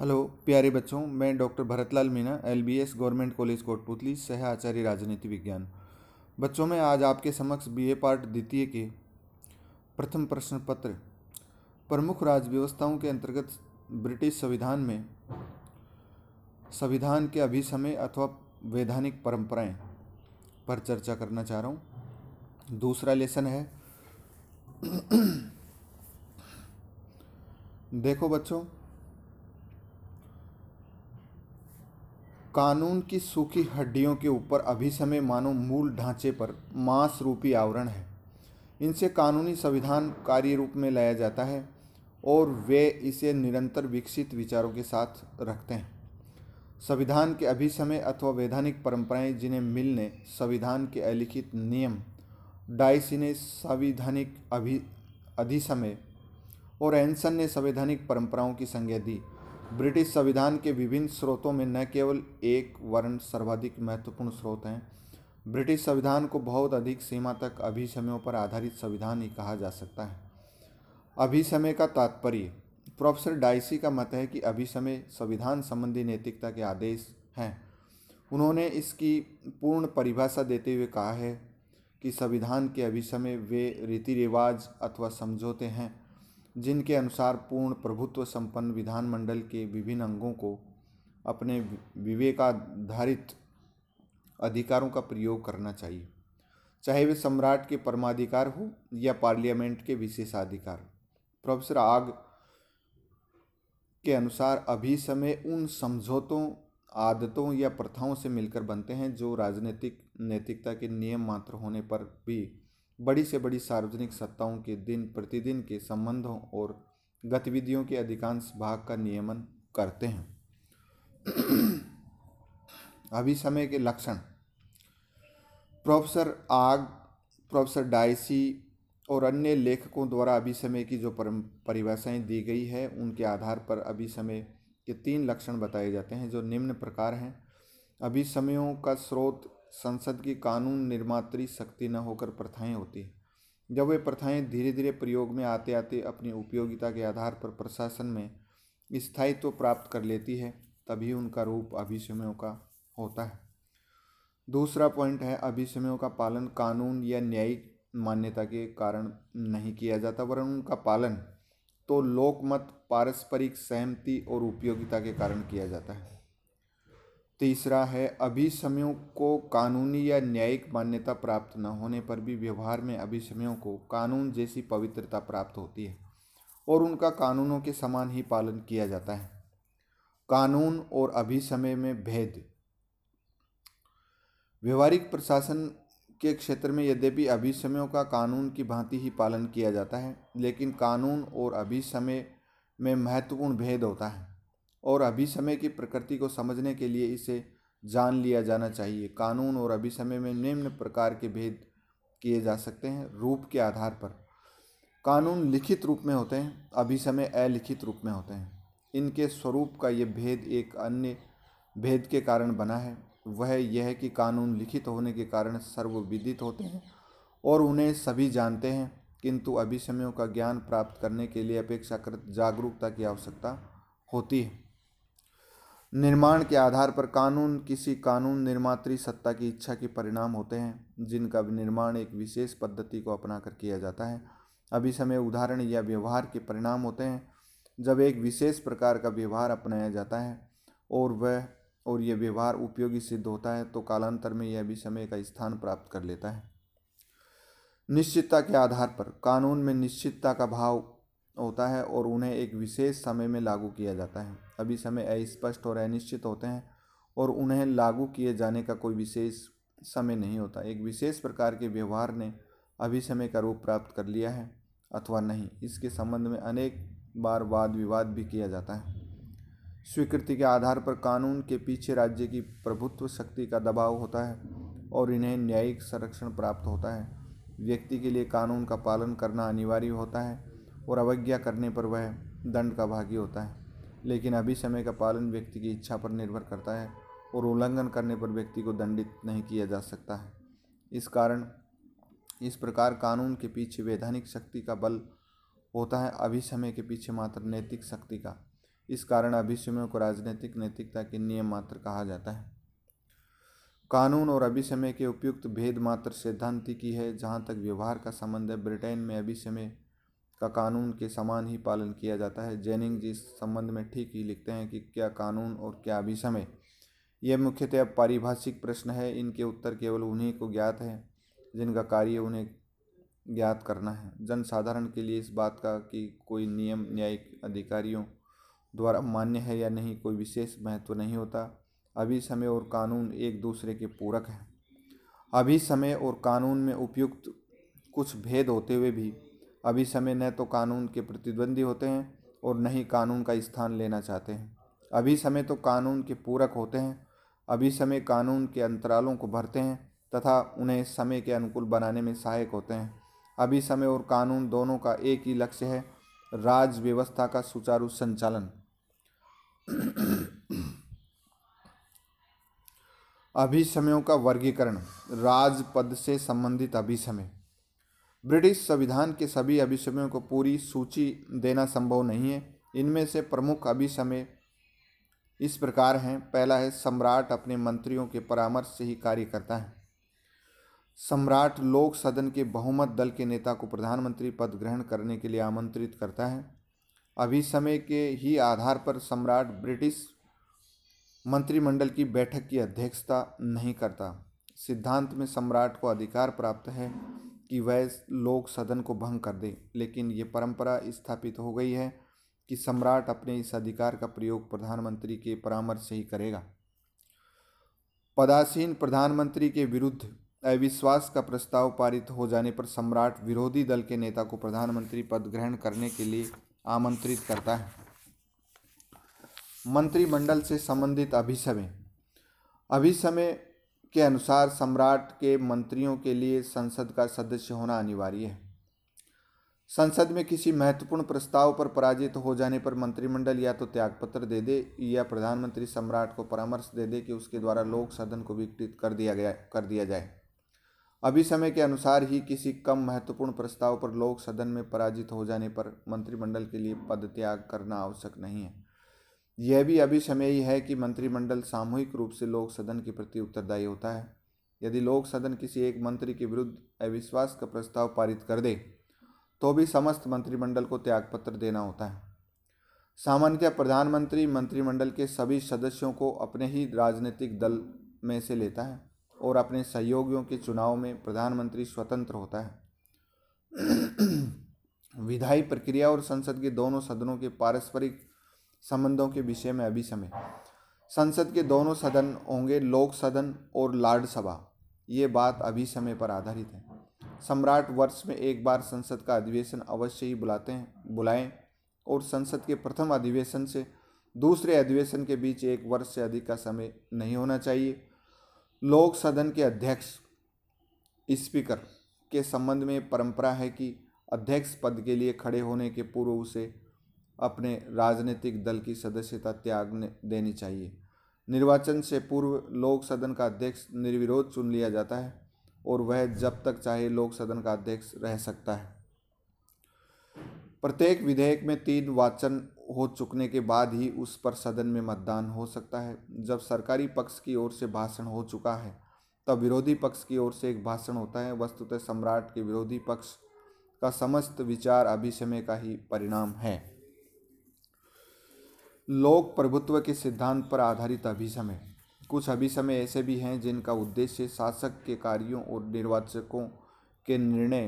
hello प्यारे बच्चों मैं doctor Bharatlal Meena LBS government college Kotputli सह आचार्य राजनीति विज्ञान बच्चों मैं आज आपके समक्ष बीए पार्ट द्वितीय के प्रथम प्रश्न पत्र प्रमुख राज्य व्यवस्थाओं के अंतर्गत ब्रिटिश संविधान में संविधान के अभिसमय अथवा वैधानिक परंपराएं पर चर्चा करना चाह रहा हूँ दूसरा लेसन है देखो बच्चों कानून की सूखी हड्डियों के ऊपर अभी समय मानव मूल ढांचे पर मांस रूपी आवरण है इनसे कानूनी संविधान कार्य रूप में लाया जाता है और वे इसे निरंतर विकसित विचारों के साथ रखते हैं संविधान के अभिसमय अथवा वैधानिक परंपराएं जिन्हें मिलने संविधान के अलिखित नियम डाइसी ने संविधानिक अभि अधिसमय और एनसन ने संवैधानिक परंपराओं की संज्ञा दी ब्रिटिश संविधान के विभिन्न स्रोतों में न केवल एक वर्ण सर्वाधिक महत्वपूर्ण स्रोत हैं ब्रिटिश संविधान को बहुत अधिक सीमा तक अभिसमयों पर आधारित संविधान ही कहा जा सकता है अभिसमय का तात्पर्य प्रोफेसर डाइसी का मत है कि अभिसमय संविधान संबंधी नैतिकता के आदेश हैं उन्होंने इसकी पूर्ण परिभाषा देते हुए कहा है कि संविधान के अभिसमय वे रीति रिवाज अथवा समझौते हैं जिनके अनुसार पूर्ण प्रभुत्व संपन्न विधानमंडल के विभिन्न अंगों को अपने विवेकाधारित अधिकारों का प्रयोग करना चाहिए चाहे वे सम्राट के परमाधिकार हो या पार्लियामेंट के विशेषाधिकार प्रोफेसर आग के अनुसार अभी समय उन समझौतों आदतों या प्रथाओं से मिलकर बनते हैं जो राजनीतिक नैतिकता के नियम मात्र होने पर भी बड़ी से बड़ी सार्वजनिक सत्ताओं के दिन प्रतिदिन के संबंधों और गतिविधियों के अधिकांश भाग का नियमन करते हैं अभिसमय के लक्षण प्रोफेसर आग प्रोफेसर डाइसी और अन्य लेखकों द्वारा अभिसमय की जो परिभाषाएं दी गई है उनके आधार पर अभिसमय के तीन लक्षण बताए जाते हैं जो निम्न प्रकार हैं अभिसमयों का स्रोत संसद की कानून निर्मात्री शक्ति न होकर प्रथाएं होती हैं जब वे प्रथाएं धीरे धीरे प्रयोग में आते आते अपनी उपयोगिता के आधार पर प्रशासन में स्थायित्व तो प्राप्त कर लेती है तभी उनका रूप अभिसमयों का होता है दूसरा पॉइंट है अभिसमयों का पालन कानून या न्यायिक मान्यता के कारण नहीं किया जाता वरन उनका पालन तो लोकमत पारस्परिक सहमति और उपयोगिता के कारण किया जाता है तीसरा है अभिसमयों को कानूनी या न्यायिक मान्यता प्राप्त न होने पर भी व्यवहार में अभिसमयों को कानून जैसी पवित्रता प्राप्त होती है और उनका कानूनों के समान ही पालन किया जाता है कानून और अभिसमय में भेद व्यवहारिक प्रशासन के क्षेत्र में यद्यपि अभिसमयों का कानून की भांति ही पालन किया जाता है लेकिन कानून और अभिसमय में महत्वपूर्ण भेद होता है और अभिसमय की प्रकृति को समझने के लिए इसे जान लिया जाना चाहिए कानून और अभिसमय में निम्न प्रकार के भेद किए जा सकते हैं रूप के आधार पर कानून लिखित रूप में होते हैं अभिसमय अलिखित रूप में होते हैं इनके स्वरूप का ये भेद एक अन्य भेद के कारण बना है वह यह है कि कानून लिखित होने के कारण सर्वविदित होते हैं और उन्हें सभी जानते हैं किंतु अभिसमयों का ज्ञान प्राप्त करने के लिए अपेक्षाकृत जागरूकता की आवश्यकता होती है निर्माण के आधार पर कानून किसी कानून निर्मात सत्ता की इच्छा के परिणाम होते हैं जिनका निर्माण एक विशेष पद्धति को अपना कर किया जाता है अभी समय उदाहरण या व्यवहार के परिणाम होते हैं जब एक विशेष प्रकार का व्यवहार अपनाया जाता है और वह और यह व्यवहार उपयोगी सिद्ध होता है तो कालांतर में यह भी समय का स्थान प्राप्त कर लेता है निश्चितता के आधार पर कानून में निश्चितता का भाव होता है और उन्हें एक विशेष समय में लागू किया जाता है अभी समय अस्पष्ट और अनिश्चित होते हैं और उन्हें लागू किए जाने का कोई विशेष समय नहीं होता एक विशेष प्रकार के व्यवहार ने अभी समय का रूप प्राप्त कर लिया है अथवा नहीं इसके संबंध में अनेक बार वाद विवाद भी किया जाता है स्वीकृति के आधार पर कानून के पीछे राज्य की प्रभुत्व शक्ति का दबाव होता है और इन्हें न्यायिक संरक्षण प्राप्त होता है व्यक्ति के लिए कानून का पालन करना अनिवार्य होता है और अवज्ञा करने पर वह दंड का भागी होता है लेकिन अभी समय का पालन व्यक्ति की इच्छा पर निर्भर करता है और उल्लंघन करने पर व्यक्ति को दंडित नहीं किया जा सकता है इस कारण इस प्रकार कानून के पीछे वैधानिक शक्ति का बल होता है अभिसमय के पीछे मात्र नैतिक शक्ति का इस कारण समय को राजनीतिक नैतिकता के नियम मात्र कहा जाता है कानून और अभिसमय के उपयुक्त भेद मात्र सिद्धांति की है जहाँ तक व्यवहार का संबंध है ब्रिटेन में अभिसमय का कानून के समान ही पालन किया जाता है जैनिंग जी इस संबंध में ठीक ही लिखते हैं कि क्या कानून और क्या अभिसमय यह मुख्यतः पारिभाषिक प्रश्न है इनके उत्तर केवल उन्हीं को ज्ञात है जिनका कार्य उन्हें ज्ञात करना है जनसाधारण के लिए इस बात का कि कोई नियम न्यायिक अधिकारियों द्वारा मान्य है या नहीं कोई विशेष महत्व नहीं होता अभी समय और कानून एक दूसरे के पूरक हैं अभी समय और कानून में उपयुक्त कुछ भेद होते हुए भी अभी समय न तो कानून के प्रतिद्वंदी होते हैं और न ही कानून का स्थान लेना चाहते हैं अभी समय तो कानून के पूरक होते हैं अभी समय कानून के अंतरालों को भरते हैं तथा उन्हें समय के अनुकूल बनाने में सहायक होते हैं अभी समय और कानून दोनों का एक ही लक्ष्य है राज व्यवस्था का सुचारू संचालन अभिसमयों का वर्गीकरण राज पद से संबंधित अभिसमय ब्रिटिश संविधान के सभी अभिसमयों को पूरी सूची देना संभव नहीं है इनमें से प्रमुख अभिसमय इस प्रकार हैं पहला है सम्राट अपने मंत्रियों के परामर्श से ही कार्य करता है सम्राट लोक सदन के बहुमत दल के नेता को प्रधानमंत्री पद ग्रहण करने के लिए आमंत्रित करता है अभिसमय के ही आधार पर सम्राट ब्रिटिश मंत्रिमंडल की बैठक की अध्यक्षता नहीं करता सिद्धांत में सम्राट को अधिकार प्राप्त है कि वह लोग सदन को भंग कर दें लेकिन ये परंपरा स्थापित हो गई है कि सम्राट अपने इस अधिकार का प्रयोग प्रधानमंत्री के परामर्श से ही करेगा पदासीन प्रधानमंत्री के विरुद्ध अविश्वास का प्रस्ताव पारित हो जाने पर सम्राट विरोधी दल के नेता को प्रधानमंत्री पद ग्रहण करने के लिए आमंत्रित करता है मंत्रिमंडल से संबंधित अभिसमय अभिसमय के अनुसार सम्राट के मंत्रियों के लिए संसद का सदस्य होना अनिवार्य है संसद में किसी महत्वपूर्ण प्रस्ताव पर पराजित हो जाने पर मंत्रिमंडल या तो त्यागपत्र दे दे या प्रधानमंत्री सम्राट को परामर्श दे दे कि उसके द्वारा लोक सदन को विकृत कर दिया गया कर दिया जाए अभी समय के अनुसार ही किसी कम महत्वपूर्ण प्रस्ताव पर लोक सदन में पराजित हो जाने पर मंत्रिमंडल के लिए पद त्याग करना आवश्यक नहीं है यह भी अभी समय ही है कि मंत्रिमंडल सामूहिक रूप से लोक सदन के प्रति उत्तरदायी होता है यदि लोक सदन किसी एक मंत्री के विरुद्ध अविश्वास का प्रस्ताव पारित कर दे तो भी समस्त मंत्रिमंडल को त्यागपत्र देना होता है सामान्यतः प्रधानमंत्री मंत्रिमंडल के सभी सदस्यों को अपने ही राजनीतिक दल में से लेता है और अपने सहयोगियों के चुनाव में प्रधानमंत्री स्वतंत्र होता है विधायी प्रक्रिया और संसद के दोनों सदनों के पारस्परिक संबंधों के विषय में अभी समय संसद के दोनों सदन होंगे लोक सदन और लार्ड सभा ये बात अभी समय पर आधारित है सम्राट वर्ष में एक बार संसद का अधिवेशन अवश्य ही बुलाते हैं बुलाएं और संसद के प्रथम अधिवेशन से दूसरे अधिवेशन के बीच एक वर्ष से अधिक का समय नहीं होना चाहिए लोक सदन के अध्यक्ष स्पीकर के संबंध में परंपरा है कि अध्यक्ष पद के लिए खड़े होने के पूर्व उसे अपने राजनीतिक दल की सदस्यता त्याग देनी चाहिए निर्वाचन से पूर्व लोक सदन का अध्यक्ष निर्विरोध चुन लिया जाता है और वह जब तक चाहे लोक सदन का अध्यक्ष रह सकता है प्रत्येक विधेयक में तीन वाचन हो चुकने के बाद ही उस पर सदन में मतदान हो सकता है जब सरकारी पक्ष की ओर से भाषण हो चुका है तब विरोधी पक्ष की ओर से एक भाषण होता है वस्तुतः सम्राट के विरोधी पक्ष का समस्त विचार समय का ही परिणाम है लोक प्रभुत्व के सिद्धांत पर आधारित अभिसमय कुछ अभिसमय ऐसे भी हैं जिनका उद्देश्य शासक के कार्यों और निर्वाचकों के निर्णय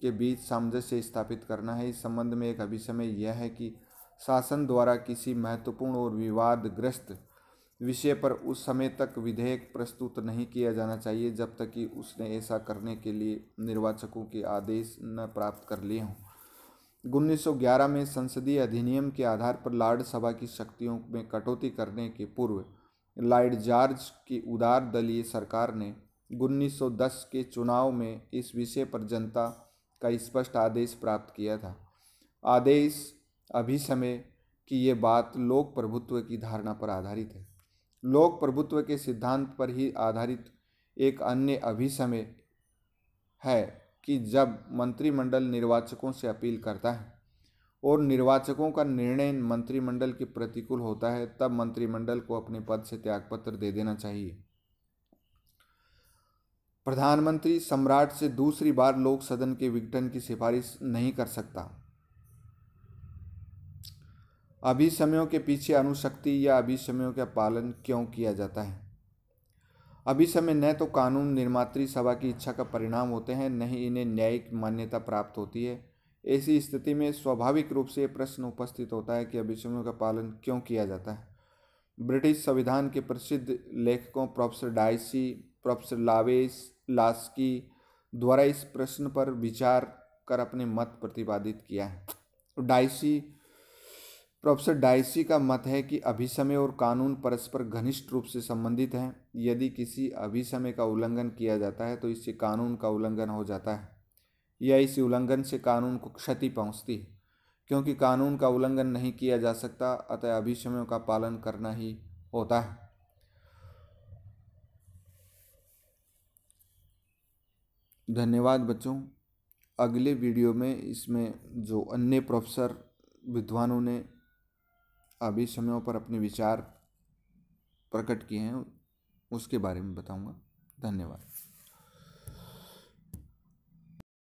के बीच सामंजस्य स्थापित करना है इस संबंध में एक अभिसमय यह है कि शासन द्वारा किसी महत्वपूर्ण और विवादग्रस्त विषय पर उस समय तक विधेयक प्रस्तुत नहीं किया जाना चाहिए जब तक कि उसने ऐसा करने के लिए निर्वाचकों के आदेश न प्राप्त कर लिए हों 1911 में संसदीय अधिनियम के आधार पर लॉर्ड सभा की शक्तियों में कटौती करने के पूर्व लॉर्ड जॉर्ज की उदार दलीय सरकार ने 1910 के चुनाव में इस विषय पर जनता का स्पष्ट आदेश प्राप्त किया था आदेश अभी समय की ये बात लोक प्रभुत्व की धारणा पर आधारित है लोक प्रभुत्व के सिद्धांत पर ही आधारित एक अन्य अभिसमय है कि जब मंत्रिमंडल निर्वाचकों से अपील करता है और निर्वाचकों का निर्णय मंत्रिमंडल के प्रतिकूल होता है तब मंत्रिमंडल को अपने पद से त्यागपत्र दे देना चाहिए प्रधानमंत्री सम्राट से दूसरी बार लोक सदन के विघटन की सिफारिश नहीं कर सकता अभिसमयों के पीछे अनुशक्ति या अभिसमयों का पालन क्यों किया जाता है अभी समय न तो कानून निर्मात्री सभा की इच्छा का परिणाम होते हैं न ही इन्हें न्यायिक मान्यता प्राप्त होती है ऐसी स्थिति में स्वाभाविक रूप से प्रश्न उपस्थित होता है कि अभिसमयों का पालन क्यों किया जाता है ब्रिटिश संविधान के प्रसिद्ध लेखकों प्रोफेसर डाइसी प्रोफेसर लावेस लास्की द्वारा इस प्रश्न पर विचार कर अपने मत प्रतिपादित किया है डायसी प्रोफेसर डायसी का मत है कि अभिसमय और कानून परस्पर घनिष्ठ रूप से संबंधित हैं यदि किसी अभिसमय का उल्लंघन किया जाता है तो इससे कानून का उल्लंघन हो जाता है या इस उल्लंघन से कानून को क्षति पहुंचती है क्योंकि कानून का उल्लंघन नहीं किया जा सकता अतः अभिसमयों का पालन करना ही होता है धन्यवाद बच्चों अगले वीडियो में इसमें जो अन्य प्रोफेसर विद्वानों ने अभी समयों पर अपने विचार प्रकट किए हैं उसके बारे में बताऊँगा धन्यवाद